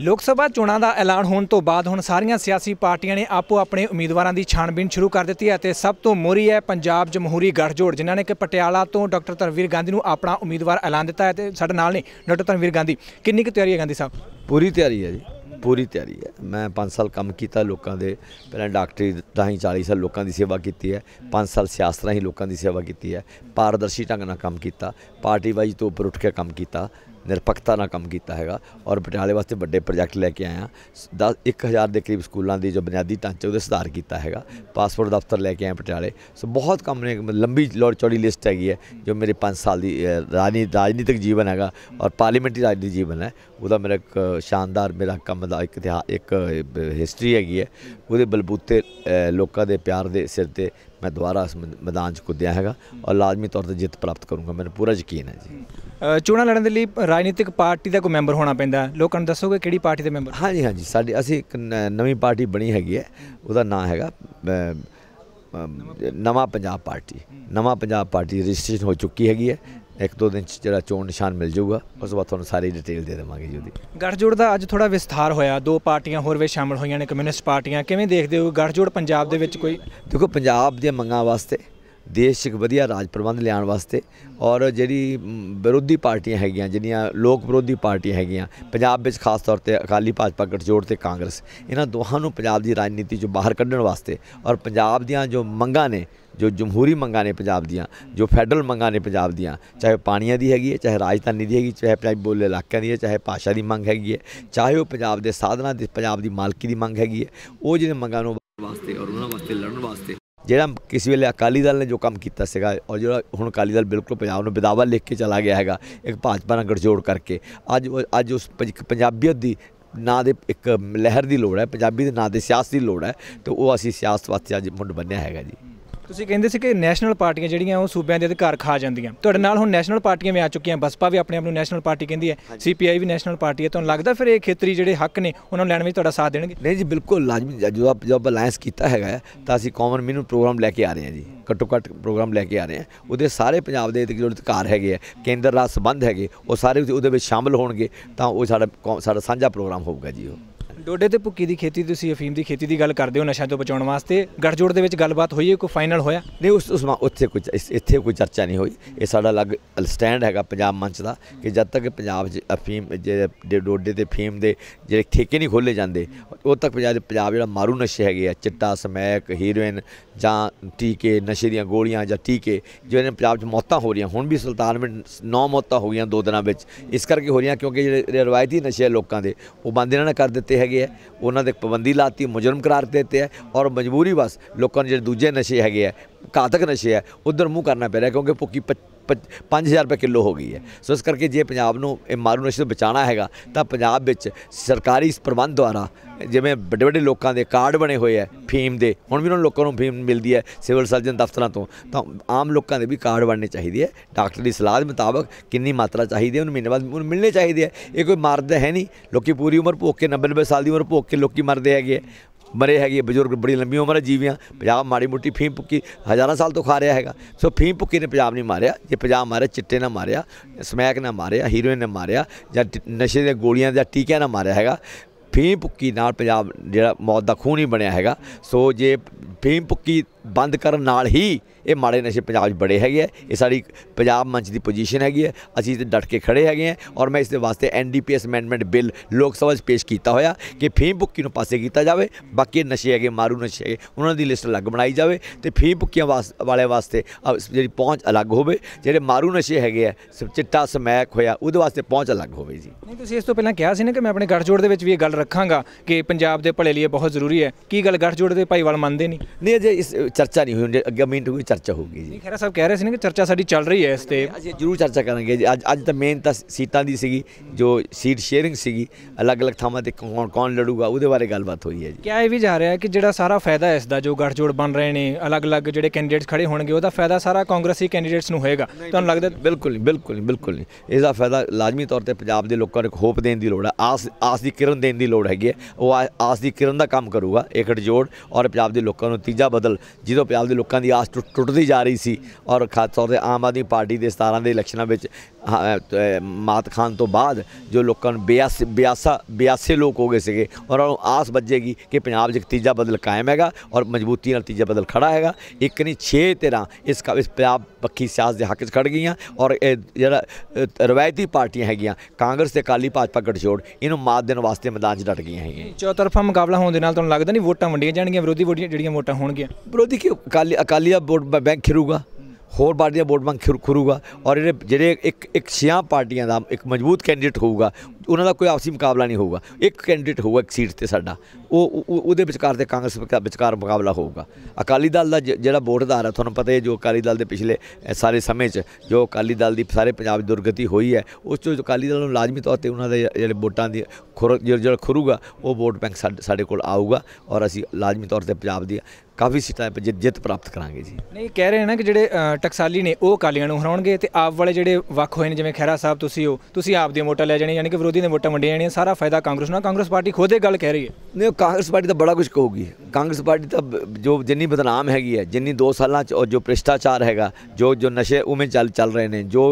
ਲੋਕ ਸਭਾ ਚੋਣਾਂ ਦਾ ਐਲਾਨ ਹੋਣ ਤੋਂ ਬਾਅਦ ਹੁਣ ਸਾਰੀਆਂ ਸਿਆਸੀ ਪਾਰਟੀਆਂ ਨੇ ਆਪੋ ਆਪਣੇ ਉਮੀਦਵਾਰਾਂ ਦੀ ਛਾਣਬੀਨ ਸ਼ੁਰੂ ਕਰ ਦਿੱਤੀ ਹੈ ਤੇ ਸਭ ਤੋਂ ਮੋਰੀ ਹੈ ਪੰਜਾਬ ਜਮਹੂਰੀ ਗੱਠਜੋੜ ਜਿਨ੍ਹਾਂ ਨੇ ਕਿ ਪਟਿਆਲਾ ਤੋਂ ਡਾਕਟਰ ਤਨਵੀਰ ਗਾਂਧੀ ਨੂੰ ਆਪਣਾ ਉਮੀਦਵਾਰ ਐਲਾਨ ਦਿੱਤਾ ਹੈ ਤੇ ਸਾਡੇ ਨਾਲ ਨੇ ਡਾਕਟਰ ਤਨਵੀਰ ਗਾਂਧੀ ਕਿੰਨੀ ਕੁ ਤਿਆਰੀ ਹੈ ਗਾਂਧੀ ਸਾਹਿਬ ਪੂਰੀ ਤਿਆਰੀ ਹੈ ਜੀ ਪੂਰੀ ਤਿਆਰੀ ਹੈ ਮੈਂ 5 ਸਾਲ ਕੰਮ ਕੀਤਾ ਲੋਕਾਂ ਦੇ ਪਹਿਲਾਂ ਡਾਕਟਰੀ ਰਾਹੀਂ 40 ਸਾਲ ਲੋਕਾਂ ਦੀ ਸੇਵਾ ਕੀਤੀ ਹੈ 5 ਸਾਲ ਸਿਆਸਤ ਰਾਹੀਂ ਲੋਕਾਂ ਦੀ ਸੇਵਾ ਕੀਤੀ ਹੈ ਪਾਰਦਰਸ਼ੀ ਢੰਗ ਨਾਲ ਕੰਮ ਕੀਤਾ ਪਾਰਟੀ ਵਾਈਜ਼ ਤੋਂ ਉੱਪਰ ਉੱਠ ਕੇ ਕੰਮ ਕੀਤਾ ਨਿਰਪੱਖਤਾ ਨਾਲ ਕੰਮ ਕੀਤਾ ਹੈਗਾ ਔਰ ਪਟਿਆਲੇ ਵਾਸਤੇ ਵੱਡੇ ਪ੍ਰੋਜੈਕਟ ਲੈ ਕੇ ਆਇਆ 10 1000 ਦੇ ਕਰੀਬ ਸਕੂਲਾਂ ਦੀ ਜੋ ਬੁਨਿਆਦੀ ਢਾਂਚੇ ਉਹਦੇ ਸੁਧਾਰ ਕੀਤਾ ਹੈਗਾ ਪਾਸਪੋਰਟ ਦਫ਼ਤਰ ਲੈ ਕੇ ਆਇਆ ਪਟਿਆਲੇ ਸੋ ਬਹੁਤ ਕੰਮ ਨੇ ਲੰਬੀ ਲੋੜ ਚੌੜੀ ਲਿਸਟ ਹੈਗੀ ਹੈ ਜੋ ਮੇਰੇ 5 ਸਾਲ ਦੀ ਰਾਜਨੀਤਿਕ ਜੀਵਨ ਹੈਗਾ ਔਰ ਪਾਰਲੀਮੈਂਟਰੀ ਰਾਜਨੀਤਿਕ ਜੀਵਨ ਹੈ ਉਹਦਾ ਮੇਰਾ ਇੱਕ ਸ਼ਾਨਦਾਰ ਮੇਰਾ ਕੰਮ ਦਾ ਇੱਕ ਇਤਿਹਾਸ ਇੱਕ ਹਿਸਟਰੀ ਹੈਗੀ ਹੈ ਉਹਦੇ ਬਲਬੂਤੇ ਲੋਕਾਂ ਦੇ ਪਿਆਰ ਦੇ ਸਿਰ ਤੇ ਮੈਂ ਦੁਬਾਰਾ इस ਮੈਦਾਨ 'ਚ ਕੁੱਦਿਆ ਹੈਗਾ ਔਰ ਲਾਜ਼ਮੀ ਤੌਰ ਤੇ ਜਿੱਤ ਪ੍ਰਾਪਤ ਕਰੂੰਗਾ ਮੈਨੂੰ ਪੂਰਾ ਯਕੀਨ ਹੈ ਜੀ ਚੋਣਾਂ ਲੜਨ ਦੇ ਲਈ ਰਾਜਨੀਤਿਕ ਪਾਰਟੀ ਦਾ ਕੋਈ ਮੈਂਬਰ ਹੋਣਾ ਪੈਂਦਾ ਲੋਕਾਂ ਨੂੰ ਦੱਸੋਗੇ ਕਿਹੜੀ ਪਾਰਟੀ ਦੇ ਮੈਂਬਰ ਹਾਂਜੀ ਹਾਂਜੀ ਸਾਡੀ ਅਸੀਂ ਇੱਕ ਨਵੀਂ ਪਾਰਟੀ ਬਣੀ ਹੈਗੀ ਹੈ ਉਹਦਾ ਨਾਮ ਹੈਗਾ ਨਵਾਂ ਪੰਜਾਬ ਪਾਰਟੀ ਨਵਾਂ ਪੰਜਾਬ ਪਾਰਟੀ ਰਜਿਸਟ੍ਰੇਸ਼ਨ ਹੋ ਚੁੱਕੀ ਹੈਗੀ ਹੈ ਇੱਕ ਦੋ ਦਿਨ ਚ ਜਿਹੜਾ ਚੋਣ ਨਿਸ਼ਾਨ ਮਿਲ ਜਾਊਗਾ ਉਸ ਤੋਂ ਬਾਅਦ ਤੁਹਾਨੂੰ ਸਾਰੀ ਡਿਟੇਲ ਦੇ ਦੇਵਾਂਗੇ ਜੀ ਉਹਦੀ ਗੜਜੋੜ ਦਾ ਅੱਜ ਥੋੜਾ ਵਿਸਥਾਰ ਹੋਇਆ ਦੋ ਪਾਰਟੀਆਂ ਹੋਰ ਵੀ ਸ਼ਾਮਲ ਹੋਈਆਂ ਨੇ ਕਮਿਊਨਿਸਟ ਪਾਰਟੀਆਂ ਕਿਵੇਂ ਦੇਖਦੇ ਹੋ ਗੜਜੋੜ ਪੰਜਾਬ ਦੇ ਵਿੱਚ ਕੋਈ ਦੇਖੋ ਪੰਜਾਬ ਦੀਆਂ ਮੰਗਾਂ ਵਾਸਤੇ ਦੇਸ਼ 'ਚ ਵਧੀਆ ਰਾਜ ਪ੍ਰਬੰਧ ਲਿਆਉਣ ਵਾਸਤੇ ਔਰ ਜਿਹੜੀ ਵਿਰੋਧੀ ਪਾਰਟੀਆਂ ਹੈਗੀਆਂ ਜਿਹੜੀਆਂ ਲੋਕ ਵਿਰੋਧੀ ਪਾਰਟੀਆਂ ਹੈਗੀਆਂ ਪੰਜਾਬ ਵਿੱਚ ਖਾਸ ਤੌਰ ਤੇ ਅਕਾਲੀ ਭਾਜਪਾ ਗਠਜੋੜ ਤੇ ਕਾਂਗਰਸ ਇਹਨਾਂ ਦੋਹਾਂ ਨੂੰ ਪੰਜਾਬ ਦੀ ਰਾਜਨੀਤੀ 'ਚੋਂ ਬਾਹਰ ਕੱਢਣ ਵਾਸਤੇ ਔਰ ਪੰਜਾਬ ਦੀਆਂ ਜੋ ਮੰਗਾਂ ਨੇ ਜੋ ਜਮਹੂਰੀ ਮੰਗਾਂ ਨੇ ਪੰਜਾਬ ਦੀਆਂ ਜੋ ਫੈਡਰਲ ਮੰਗਾਂ ਨੇ ਪੰਜਾਬ ਦੀਆਂ ਚਾਹੇ ਪਾਣੀਆਂ ਦੀ ਹੈਗੀ ਹੈ ਚਾਹੇ ਰਾਜਧਾਨੀ ਦੀ ਹੈਗੀ ਚਾਹੇ ਪੰਜਾਬੀ ਬੋਲੇ ਇਲਾਕਿਆਂ ਦੀ ਹੈ ਚਾਹੇ ਭਾਸ਼ਾ ਦੀ ਮੰਗ ਹੈਗੀ ਹੈ ਚਾਹੇ ਉਹ ਪੰਜਾਬ ਦੇ ਸਾਧਨਾਂ ਦੀ ਪੰਜਾਬ ਦੀ ਮਾਲਕੀ ਦੀ ਮੰਗ ਹੈਗੀ ਹੈ ਉਹ ਜਿਹੜੇ ਮੰਗਾਂ ਨੂੰ ਵਾਸਤੇ ਔਰ ਉਹਨਾਂ ਵਾਸਤੇ ਲੜਨ ਵਾਸਤੇ ਜਿਹੜਾ ਕਿਸੇ ਵੇਲੇ ਅਕਾਲੀ ਦਲ ਨੇ ਜੋ ਕੰਮ ਕੀਤਾ ਸੀਗਾ ਔਰ ਜਿਹੜਾ ਹੁਣ ਅਕਾਲੀ ਦਲ ਬਿਲਕੁਲ ਪੰਜਾਬ ਨੂੰ ਵਿਦਾਵਾ ਲਿਖ ਕੇ ਚਲਾ ਗਿਆ ਹੈਗਾ ਇੱਕ ਭਾਜਪਾ ਨਾਲ ਗੜਜੋੜ ਕਰਕੇ ਅੱਜ ਅੱਜ ਉਸ ਪੰਜਾਬੀਅਤ ਦੀ ਨਾਂ ਦੇ ਇੱਕ ਲਹਿਰ ਦੀ ਲੋੜ ਹੈ ਪੰਜਾਬੀ ਦੇ ਨਾਂ ਦੇ ਸਿਆਸਤ ਦੀ ਲੋੜ ਹੈ ਤੇ ਉਹ ਅਸੀਂ ਸਿਆਸਤ ਵਾਸਤੇ ਅੱਜ ਮੁੱਢ ਬੰਨਿਆ ਹੈਗਾ ਜੀ ਤੁਸੀਂ ਕਹਿੰਦੇ ਸੀ ਕਿ ਨੈਸ਼ਨਲ ਪਾਰਟੀਆਂ ਜਿਹੜੀਆਂ ਉਹ ਸੂਬਿਆਂ ਦੇ ਅਧਿਕਾਰ ਖਾ ਜਾਂਦੀਆਂ ਤੁਹਾਡੇ ਨਾਲ ਹੁਣ ਨੈਸ਼ਨਲ ਪਾਰਟੀਆਂ ਵੀ ਆ ਚੁੱਕੀਆਂ ਬਸਪਾ ਵੀ ਆਪਣੇ ਆਪ ਨੂੰ ਨੈਸ਼ਨਲ ਪਾਰਟੀ ਕਹਿੰਦੀ ਹੈ ਸੀਪੀਆਈ ਵੀ ਨੈਸ਼ਨਲ ਪਾਰਟੀ ਹੈ ਤੁਹਾਨੂੰ ਲੱਗਦਾ ਫਿਰ ਇਹ ਖੇਤਰੀ ਜਿਹੜੇ ਹੱਕ ਨੇ ਉਹਨਾਂ ਨੂੰ ਲੈਣ ਵਿੱਚ ਤੁਹਾਡਾ ਸਾਥ ਦੇਣਗੇ ਨਹੀਂ ਜੀ ਬਿਲਕੁਲ ਲਾਜ਼ਮੀ ਜਦੋਂ ਆਪ ਜਦੋਂ ਅਲਾਈਅੰਸ ਕੀਤਾ ਹੈਗਾ ਤਾਂ ਅਸੀਂ ਕਾਮਨ ਮੀਨੂ ਪ੍ਰੋਗਰਾਮ ਲੈ ਕੇ ਆ ਰਹੇ ਹਾਂ ਜੀ ਘੱਟੋ ਘੱਟ ਪ੍ਰੋਗਰਾਮ ਲੈ ਕੇ ਆ ਰਹੇ ਹਾਂ ਉਹਦੇ ਸਾਰੇ ਪੰਜਾਬ ਦੇ ਅਧਿਕਾਰ ਹੈਗੇ ਆ ਕੇਂਦਰ ਰਾਜ ਸੰਬੰਧ ਹੈਗੇ ਉਹ ਸਾਰੇ ਉਹਦੇ ਵਿੱਚ ਸ਼ਾਮਲ ਹੋਣਗੇ ਤਾਂ ਉਹ ਸਾਡਾ ਸਾਡਾ ਸਾਂਝਾ ਪ੍ਰੋਗਰਾਮ ਹੋਊਗਾ ਜੀ ਉਹ ਡੋਡੇ ਤੇ ਭੁੱਕੀ ਦੀ ਖੇਤੀ ਤੁਸੀਂ ਅਫੀਮ ਦੀ ਖੇਤੀ ਦੀ ਗੱਲ ਕਰਦੇ ਹੋ ਨਸ਼ਿਆਂ ਤੋਂ ਬਚਾਉਣ ਵਾਸਤੇ ਗੜਜੋੜ ਦੇ ਵਿੱਚ ਗੱਲਬਾਤ ਹੋਈ ਹੈ ਕੋਈ ਫਾਈਨਲ ਹੋਇਆ ਨਹੀਂ ਉਸ ਉਸ ਉੱਥੇ ਕੁਝ ਇੱਥੇ ਕੋਈ ਚਰਚਾ ਨਹੀਂ ਹੋਈ ਇਹ ਸਾਡਾ ਅਲੱਗ ਸਟੈਂਡ ਹੈਗਾ ਪੰਜਾਬ ਮੰਚ ਦਾ ਕਿ ਜਦ ਤੱਕ ਪੰਜਾਬ 'ਚ ਅਫੀਮ ਜਿਹੜੇ ਡੋਡੇ ਤੇ ਫੀਮ ਦੇ ਜਿਹੜੇ ਠੇਕੇ ਨਹੀਂ ਖੋਲੇ ਜਾਂਦੇ ਉਹ ਤੱਕ ਪੰਜਾਬ ਦੇ ਪੰਜਾਬ ਜਿਹੜਾ ਮਾਰੂ ਨਸ਼ੇ ਹੈਗੇ ਆ ਚਿੱਟਾ ਸਮੈਕ ਹੀਰੋਇਨ ਜਾਂ ਟੀਕੇ ਨਸ਼ੇ ਦੀਆਂ ਗੋਲੀਆਂ ਜਾਂ ਟੀਕੇ ਨੇ ਪੰਜਾਬ 'ਚ ਮੌਤਾਂ ਹੋ ਰਹੀਆਂ ਹੁਣ ਵੀ ਸੁਲਤਾਨ ਵਿੱਚ 9 ਮੌਤਾਂ ਹੋ ਗਈਆਂ ਦੋ ਦਿਨਾਂ ਵਿੱਚ ਇਸ ਕਰਕੇ ਹੋ ਰਹੀਆਂ ਕਿਉਂਕਿ ਜਿਹੜੇ ਰਵਾਇਤੀ ਨਸ਼ੇ ਲੋਕਾਂ ਦੇ ਉਹ ਬੰਦ ਇਹਨਾਂ ਨੇ ਕਰ ਦਿੱਤੇ ਹੈਗੇ ਆ ਉਹਨਾਂ ਦੇ ਪਾਬੰਦੀ ਲਾਤੀ ਮੁਜਰਮ ਕਰਾਰ ਦਿੱਤੇ ਆ ਔਰ ਮਜਬੂਰੀ ਬਸ ਲੋਕਾਂ ਨੇ ਜਿਹੜੇ ਦੂਜੇ ਨਸ਼ੇ ਹੈਗੇ ਆ ਘਾਤਕ ਨਸ਼ੇ ਆ ਉਧਰ ਮੂੰਹ ਕਰਨਾ ਪੈ ਰਿਹਾ ਕਿਉਂਕਿ ਭੁੱਕੀ 5000 ਰੁਪਏ ਕਿਲੋ ਹੋ ਗਈ ਹੈ ਸੋ ਇਸ ਕਰਕੇ ਜੇ ਪੰਜਾਬ ਨੂੰ ਇਹ ਮਾਰੂ ਨਸ਼ੇ ਤੋਂ ਬਚਾਣਾ ਹੈਗਾ ਤਾਂ ਪੰਜਾਬ ਵਿੱਚ ਸਰਕਾਰੀ ਪ੍ਰਬੰਧ ਦੁਆਰਾ ਜਿਵੇਂ ਵੱਡੇ ਵੱਡੇ ਲੋਕਾਂ ਦੇ ਕਾਰਡ ਬਣੇ ਹੋਏ ਆ ਫੀਮ ਦੇ ਹੁਣ ਵੀ ਉਹਨਾਂ ਲੋਕਾਂ ਨੂੰ ਫੀਮ ਮਿਲਦੀ ਹੈ ਸਿਵਲ ਸਰਜਨ ਦਫ਼ਤਰਾਂ ਤੋਂ ਤਾਂ ਆਮ ਲੋਕਾਂ ਦੇ ਵੀ ਕਾਰਡ ਬਣਨੇ ਚਾਹੀਦੇ ਐ ਡਾਕਟਰ ਦੀ ਸਲਾਹ ਦੇ ਮੁਤਾਬਕ ਕਿੰਨੀ ਮਾਤਰਾ ਚਾਹੀਦੀ ਹੈ ਉਹਨੂੰ ਮਹੀਨੇ ਬਾਅਦ ਉਹਨੂੰ ਮਿਲਣੇ ਚਾਹੀਦੇ ਐ ਇਹ ਕੋਈ ਮਰਦ ਹੈ ਨਹੀਂ ਲੋਕੀ ਪੂਰੀ ਉਮਰ ਭੋਗ ਕੇ 90 90 ਸਾਲ ਦੀ ਉਮਰ ਭੋਗ ਕੇ ਲੋਕੀ ਮਰਦੇ ਹੈਗੇ ਮਰੇ ਹੈਗੇ ਬਜ਼ੁਰਗ ਬੜੀ ਲੰਮੀ ਉਮਰ ਜੀਵਿਆ ਪੰਜਾਬ ਮਾੜੀ ਮੁੱਟੀ ਫੀਮ ਪੁੱਕੀ ਹਜ਼ਾਰਾਂ ਸਾਲ ਤੋਂ ਖਾ ਰਿਹਾ ਹੈਗਾ ਸੋ ਫੀਮ ਪੁੱਕੀ ਨੇ ਪੰਜਾਬ ਨਹੀਂ ਮਾਰਿਆ ਜੇ ਪੰਜਾਬ ਮਾਰੇ ਚਿੱਟੇ ਨਾ ਮਾਰਿਆ ਸਮੈਕ ਨਾ ਮਾਰਿਆ ਹੀਰੋਇਨ ਨਾ ਮਾਰਿਆ ਜਾਂ ਨਸ਼ੇ ਦੀਆਂ ਗੋਲੀਆਂ ਜਾਂ ਟੀਕਿਆਂ ਨਾ ਮਾਰਿਆ ਹੈਗਾ ਫੀਮ ਪੁੱਕੀ ਨਾਲ ਪੰਜਾਬ ਜਿਹੜਾ ਮੌਤ ਦਾ ਖੂਨ ਹੀ ਬਣਿਆ ਹੈਗਾ ਸੋ ਜੇ ਫੀਮ ਪੁੱਕੀ ਬੰਦ ਕਰਨ ਨਾਲ ਹੀ ਇਹ ਮਾੜੇ ਨਸ਼ੇ ਪੰਜਾਬ 'ਚ ਬੜੇ ਹੈਗੇ ਆ ਇਹ ਸਾਡੀ ਪੰਜਾਬ ਮੰਚ ਦੀ ਪੋਜੀਸ਼ਨ ਹੈਗੀ ਹੈ ਅਸੀਂ ਤੇ ਡਟ ਕੇ ਖੜੇ ਹੈਗੇ ਆ ਔਰ ਮੈਂ ਇਸ ਦੇ ਵਾਸਤੇ ਐਨਡੀਪੀਐਸ ਅਮੈਂਡਮੈਂਟ ਬਿੱਲ ਲੋਕ ਸਭਾ 'ਚ ਪੇਸ਼ ਕੀਤਾ ਹੋਇਆ ਕਿ ਫੀਮ ਪੁੱਕੀ ਨੂੰ ਪਾਸੇ ਕੀਤਾ ਜਾਵੇ ਬਾਕੀ ਨਸ਼ੇ ਹੈਗੇ ਮਾਰੂ ਨਸ਼ੇ ਹੈਗੇ ਉਹਨਾਂ ਦੀ ਲਿਸਟ ਅਲੱਗ ਬਣਾਈ ਜਾਵੇ ਤੇ ਫੀਮ ਪੁੱਕੀਆਂ ਵਾਲੇ ਵਾਸਤੇ ਜਿਹੜੀ ਪਹੁੰਚ ਅਲੱਗ ਹੋਵੇ ਜਿਹੜੇ ਮਾਰੂ ਨਸ਼ੇ ਹੈਗੇ ਆ ਚਿੱਟਾ ਸਮੈਕ ਹੋਇਆ ਉਹਦੇ ਵਾਸਤੇ ਪਹੁੰਚ ਅਲੱਗ ਹੋਵੇ ਜੀ ਨਹੀਂ ਤੁਸੀਂ ਇਸ ਤੋਂ ਪਹਿਲਾਂ ਕਿਹਾ ਸੀ ਨਾ ਕਿ ਮੈਂ ਆਪਣੇ ਗੜਜੋੜ ਦੇ ਵਿੱਚ ਵੀ ਇਹ ਗੱਲ ਰੱਖਾਂਗਾ ਕਿ ਪੰਜਾਬ ਦੇ ਭਲੇ ਲਈ ਬਹੁਤ ਜ਼ਰੂਰੀ ਹੈ ਕੀ ਗੱਲ ਗੱਠਜੋੜ ਦੇ ਭਾਈਵਾਲ ਮੰਨਦੇ ਨਹੀਂ ਨਹੀਂ ਅਜੇ ਇਸ ਚਰਚਾ ਨਹੀਂ ਹੋਈ ਅੱਗੇ ਮੀਟਿੰਗ ਕੋਈ ਚਰਚਾ ਹੋਊਗੀ ਜੀ ਖੈਰਾ ਸਾਹਿਬ ਕਹਿ ਰਹੇ ਸੀ ਨਾ ਕਿ ਚਰਚਾ ਸਾਡੀ ਚੱਲ ਰਹੀ ਹੈ ਇਸ ਤੇ ਅਸੀਂ ਜ਼ਰੂਰ ਚਰਚਾ ਕਰਾਂਗੇ ਜੀ ਅੱਜ ਅੱਜ ਤਾਂ ਮੇਨ ਤਾਂ ਸੀਟਾਂ ਦੀ ਸੀਗੀ ਜੋ ਸੀਟ ਸ਼ੇਅਰਿੰਗ ਸੀਗੀ ਅਲੱਗ-ਅਲੱਗ ਥਾਵਾਂ ਤੇ ਕੌਣ ਕੌਣ ਲੜੂਗਾ ਉਹਦੇ ਬਾਰੇ ਗੱਲਬਾਤ ਹੋਈ ਹੈ ਜੀ ਕਿਹਾ ਇਹ ਵੀ ਜਾ ਰਿਹਾ ਹੈ ਕਿ ਜਿਹੜਾ ਸਾਰਾ ਫਾਇਦਾ ਇਸ ਦਾ ਜੋ ਗੱਠਜੋੜ ਬਣ ਰਹੇ ਨੇ ਅਲੱਗ-ਅਲੱਗ ਜਿਹੜੇ ਕੈਂਡੀਡੇਟਸ ਖੜੇ ਹੋਣਗੇ ਉਹਦਾ ਫਾਇਦਾ ਸਾਰਾ ਕਾਂਗਰਸੀ ਕੈਂਡੀਡੇਟਸ ਨੂੰ ਹੋਏਗਾ ਤੁਹਾਨੂੰ ਲੱਗਦਾ ਬਿਲਕੁਲ ਬਿਲਕੁਲ ਬਿਲਕੁਲ ਇਸ ਦਾ ਫਾਇਦਾ ਲਾਜ਼ਮੀ ਤੌਰ ਤੇ ਪੰਜਾਬ ਦੇ ਲੋਕਾਂ ਨੂੰ ਹੋਪ ਦੇਣ ਦੀ ਲੋੜ ਹੈ ਆਸ ਆਸ ਦੀ ਕਿਰਨ ਦੇਣ ਦੀ ਲੋੜ ਹੈਗੀ ਹੈ ਉਹ ਆਸ ਦੀ ਕਿਰਨ ਦਾ ਕੰਮ ਕਰੂਗਾ ਇਕੜ ਜੋੜ ਔਰ ਪੰਜਾਬ ਦੇ ਲੋਕਾਂ ਨੂੰ ਤੀਜਾ ਬਦਲ ਜਦੋਂ ਪੰਜਾਬ ਦੇ ਲੋਕਾਂ ਦੀ ਆਸ ਟੁੱਟਦੀ ਜਾ ਰਹੀ ਸੀ ਔਰ ਖਾਸ ਤੌਰ ਤੇ ਆਮ ਆਦਮੀ ਪਾਰਟੀ ਦੇ 17 ਦੇ ਇਲੈਕਸ਼ਨਾਂ ਵਿੱਚ ਮਾਤ ਖਾਨ ਤੋਂ ਬਾਅਦ ਜੋ ਲੋਕਾਂ ਨੂੰ ਬਿਆਸ ਬਿਆਸਾ ਬਿਆਸੇ ਲੋਕ ਹੋ ਗਏ ਸੀਗੇ ਔਰ ਉਹਨਾਂ ਨੂੰ ਆਸ ਵੱਜੇਗੀ ਕਿ ਪੰਜਾਬ 'ਚ ਤੀਜਾ ਬਦਲ ਕਾਇਮ ਹੈਗਾ ਔਰ ਮਜ਼ਬੂਤੀ ਨਾਲ ਤੀਜਾ ਬਦਲ ਖੜਾ ਹੈਗਾ ਇੱਕ ਨਹੀਂ 6 ਤੇਰਾ ਇਸ ਇਸ ਪੰਜਾਬ ਪੱਖੀ ਸਿਆਸਤ ਦੇ ਹੱਕ 'ਚ ਖੜ ਗਈਆਂ ਔਰ ਇਹ ਜਿਹੜਾ ਰਵਾਇਤੀ ਪਾਰਟੀਆਂ ਹੈਗੀਆਂ ਕਾਂਗਰਸ ਤੇ ਅਕਾਲੀ ਭਾਜਪਾ ਗਠਜੋੜ ਇਹਨੂੰ ਮਾਤ ਦੇਣ ਵਾਸਤੇ ਮੈਦਾਨ 'ਚ ਡਟ ਗਈਆਂ ਹੈਗੀਆਂ ਚੌਤਰਫਾ ਮੁਕਾਬਲਾ ਹੋਣ ਦੇ ਨਾਲ ਤੁਹਾਨੂੰ ਲੱਗਦਾ ਨਹੀਂ ਵੋਟਾਂ ਵੰਡੀਆਂ ਜਾਣਗੀਆਂ ਵਿਰੋਧੀ ਵੋਟੀਆਂ ਜਿਹੜੀਆਂ ਵੋਟਾਂ ਹੋਣਗੀਆਂ ਵਿਰੋਧੀ ਕਿ ਅਕਾਲੀ ਅਕਾਲੀਆ ਵੋਟ ਬੈਂਕ ਖਿਰੂਗਾ ਹੋਰ ਪਾਰਟੀਆਂ ਵੋਟ ਬੈਂਕ ਖਿਰੂਗਾ ਔਰ ਜਿਹੜੇ ਜਿਹੜੇ ਇੱਕ ਇੱਕ ਸਿਆਹ ਪਾਰਟੀਆਂ ਦਾ ਇੱਕ ਮਜ਼ਬੂਤ ਕੈਂਡੀਡੇਟ ਹੋਊਗਾ ਉਹਨਾਂ ਦਾ ਕੋਈ ਆਪਸੀ ਮੁਕਾਬਲਾ ਨਹੀਂ ਹੋਊਗਾ ਇੱਕ ਕੈਂਡੀਡੇਟ ਹੋਊਗਾ ਇੱਕ ਸੀਟ ਤੇ ਸਾਡਾ ਉਹ ਉਹਦੇ ਵਿਚਕਾਰ ਤੇ ਕਾਂਗਰਸ ਵਿਚਕਾਰ ਮੁਕਾਬਲਾ ਹੋਊਗਾ ਅਕਾਲੀ ਦਲ ਦਾ ਜਿਹੜਾ ਵੋਟ ਹੈ ਤੁਹਾਨੂੰ ਪਤਾ ਹੈ ਜੋ ਅਕਾਲੀ ਦਲ ਦੇ ਪਿਛਲੇ ਸਾਰੇ ਸਮੇਂ 'ਚ ਜੋ ਅਕਾਲੀ ਦਲ ਦੀ ਸਾਰੇ ਪੰਜਾਬ ਦੀ ਦੁਰਗਤੀ ਹੋਈ ਹੈ ਉਸ ਤੋਂ ਅਕਾਲੀ ਦਲ ਨੂੰ ਲਾਜ਼ਮੀ ਤੌਰ ਤੇ ਉਹਨਾਂ ਦੇ ਜਿਹੜੇ ਵੋਟਾਂ ਦੀ ਜਿਹੜਾ ਖੁਰੂਗਾ ਉਹ ਵੋਟ ਬੈਂਕ ਸਾਡੇ ਕੋਲ ਆਊਗਾ ਔਰ ਅਸੀਂ ਲਾਜ਼ਮੀ ਤੌਰ ਤੇ ਪੰਜਾਬ ਦੀ ਕਾਫੀ ਸੀਟਾਂ ਤੇ ਜਿੱਤ ਪ੍ਰਾਪਤ ਕਰਾਂਗੇ ਜੀ ਨਹੀਂ ਕਹਿ ਰਹੇ ਨਾ ਕਿ ਜਿਹੜੇ ਟਕਸਾਲੀ ਨੇ ਉਹ ਅਕਾਲੀਆਂ ਨੂੰ ਹਰਾਉਣਗੇ ਤੇ ਆਪ ਵਾਲੇ ਜਿਹੜੇ ਵੱਖ ਹੋਏ ਨੇ ਜਿਵੇਂ ਖੈਰਾ ਸਾਹਿਬ ਤੁਸੀਂ ਹੋ ਤੁਸੀਂ ਆਪ ਦੀਆਂ ਮੋਟਾ ਲੈ ਜਾਣੀ ਯਾਨੀ ਕਿ ਵਿਰੋਧੀ ਮੋਦੀ ਨੇ ਵੋਟਾਂ ਵੰਡੀਆਂ ਜਾਣੀਆਂ ਸਾਰਾ ਫਾਇਦਾ ਕਾਂਗਰਸ ਨੂੰ ਕਾਂਗਰਸ ਪਾਰਟੀ ਖੁਦ ਇਹ ਗੱਲ ਕਹਿ ਰਹੀ ਹੈ ਨਹੀਂ ਕਾਂਗਰਸ ਪਾਰਟੀ ਤਾਂ ਬੜਾ ਕੁਝ ਕਹੂਗੀ ਕਾਂਗਰਸ ਪਾਰਟੀ ਤਾਂ ਜੋ ਜਿੰਨੀ ਬਦਨਾਮ ਹੈਗੀ ਹੈ ਜਿੰਨੀ 2 ਸਾਲਾਂ ਚ ਜੋ ਭ੍ਰਿਸ਼ਟਾਚਾਰ ਹੈਗਾ ਜੋ ਜੋ ਨਸ਼ੇ ਉਵੇਂ ਚੱਲ ਚੱਲ ਰਹੇ ਨੇ ਜੋ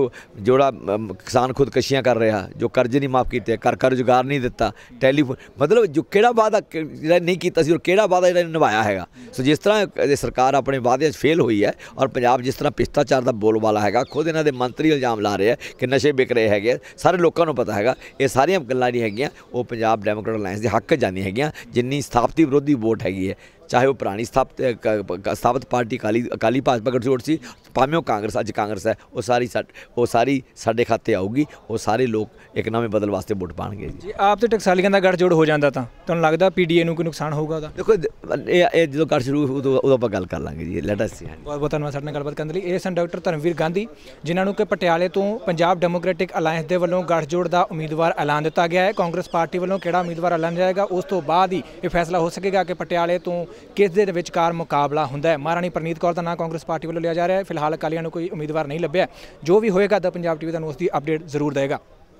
ਜੋੜਾ ਕਿਸਾਨ ਖੁਦਕਸ਼ੀਆਂ ਕਰ ਰਿਹਾ ਜੋ ਕਰਜ਼ੇ ਨਹੀਂ ਮਾਫ ਕੀਤੇ ਕਰ ਕਰ ਰੁਜ਼ਗਾਰ ਨਹੀਂ ਦਿੱਤਾ ਟੈਲੀਫੋਨ ਮਤਲਬ ਜੋ ਕਿਹੜਾ ਵਾਅਦਾ ਜਿਹੜਾ ਨਹੀਂ ਕੀਤਾ ਸੀ ਔਰ ਕਿਹੜਾ ਵਾਅਦਾ ਜਿਹੜਾ ਨਿਭਾਇਆ ਹੈਗਾ ਸੋ ਜਿਸ ਤਰ੍ਹਾਂ ਸਰਕਾਰ ਆਪਣੇ ਵਾਅਦੇ 'ਚ ਫੇਲ ਹੋਈ ਹੈ ਔਰ ਪੰਜਾਬ ਜਿਸ ਤਰ੍ਹਾਂ ਭ੍ਰਿਸ਼ਟਾਚਾਰ ਦਾ ਬੋਲਬਾਲਾ ਹੈਗਾ ਖੁਦ ਇਹਨਾਂ ਦੇ ਮੰਤਰੀ ਇਲਜ਼ਾਮ ਲਾ ਰਹੇ ਆ ਕਿ ਨਸ਼ੇ ਵਿਕ ਰਹੇ ਹੈਗੇ ਸਾਰੇ ਲੋਕਾਂ ਨੂੰ ਪਤਾ ਹੈਗਾ ਇਸ ਸਾਰੀਆਂ ਗੱਲਾਂ ਨਹੀਂ ਹੈਗੀਆਂ ਉਹ ਪੰਜਾਬ ਡੈਮੋਕ੍ਰੈਟ ਅਲਾਈਅੰਸ ਦੇ ਹੱਕ ਜਾਂਦੀਆਂ ਹੈਗੀਆਂ ਜਿੰਨੀ ਸਥਾਪਤੀ ਵਿਰੋਧੀ ਵੋਟ ਹੈਗੀ ਹੈ ਚਾਹੇ ਉਹ ਪ੍ਰਾਣੀ ਸਥਾਪਿਤ ਸਥਾਪਿਤ ਪਾਰਟੀ ਅਕਾਲੀ ਅਕਾਲੀ ਭਾਜਪਾ ਗਠਜੋੜ ਸੀ ਪਾਮਿਓ ਉਹ ਕਾਂਗਰਸ ਅੱਜ ਕਾਂਗਰਸ ਹੈ ਉਹ ਸਾਰੀ ਉਹ ਸਾਰੀ ਸਾਡੇ ਖਾਤੇ ਆਊਗੀ ਉਹ ਸਾਰੇ ਲੋਕ ਇੱਕ ਨਵੇਂ ਬਦਲ ਵਾਸਤੇ ਵੋਟ ਪਾਣਗੇ ਜੀ ਆਪ ਤੇ ਟਕਸਾਲੀਆਂ ਦਾ ਜੋੜ ਹੋ ਜਾਂਦਾ ਤਾਂ ਤੁਹਾਨੂੰ ਲੱਗਦਾ ਪੀਡੀਏ ਨੂੰ ਕੋਈ ਨੁਕਸਾਨ ਹੋਊਗਾ ਉਹਦਾ ਦੇਖੋ ਇਹ ਇਹ ਜਦੋਂ ਗੱਲ ਸ਼ੁਰੂ ਉਦੋਂ ਉਦੋਂ ਆਪਾਂ ਗੱਲ ਕਰ ਲਾਂਗੇ ਜੀ ਲੈਟ ਅਸ ਸੀ ਬਹੁਤ ਬਹੁਤ ਧੰਨਵਾਦ ਸਾਡੇ ਨਾਲ ਗੱਲਬਾਤ ਕਰਨ ਲਈ ਇਹ ਸਨ ਡਾਕਟਰ ਧਰਮਵੀਰ ਗਾਂਧੀ ਜਿਨ੍ਹਾਂ ਨੂੰ ਕਿ ਪਟਿਆਲੇ ਤੋਂ ਪੰਜਾਬ ਡੈਮੋਕ੍ਰੈਟਿਕ ਅਲਾਈਅੰਸ ਦੇ ਵੱਲੋਂ ਗੱਠਜੋੜ ਦਾ ਉਮੀਦਵਾਰ ਐਲਾਨ ਦਿੱਤਾ ਗਿਆ ਹੈ ਕਾਂਗਰਸ ਪਾਰਟੀ ਵੱਲੋਂ ਕਿਹੜਾ ਉਮੀਦਵਾਰ ਐਲਾਨ ਜਾਏਗਾ ਉਸ ਤੋਂ ਬਾਅਦ ਹੀ ਇਹ ਫੈਸਲਾ ਹੋ ਸਕੇਗਾ ਕਿ ਪਟਿਆਲੇ ਤੋਂ ਕਿਸ ਦੇ ਵਿਚਕਾਰ ਮੁਕਾਬਲਾ ਹੁੰਦਾ ਹੈ ਮਹਾਰਾਣੀ ਪ੍ਰਨੀਤ ਕੌਰ ਦਾ ਨਾਂ ਕਾਂਗਰਸ ਪਾਰਟੀ ਵੱਲੋਂ ਲਿਆ ਜਾ ਰਿਹਾ ਹੈ ਫਿਲਹਾਲ ਅਕਾਲੀਆਂ ਨੂੰ ਕੋਈ ਉਮੀਦਵਾਰ ਨਹੀਂ ਲੱਭਿਆ ਜੋ ਵੀ ਹੋਏਗਾ ਦਾ ਪੰਜਾਬ ਟੀਵੀ ਤੁਹਾਨੂੰ ਉਸ ਦੀ ਅਪਡੇਟ ਜ਼ਰੂਰ ਦੇਵੇਗਾ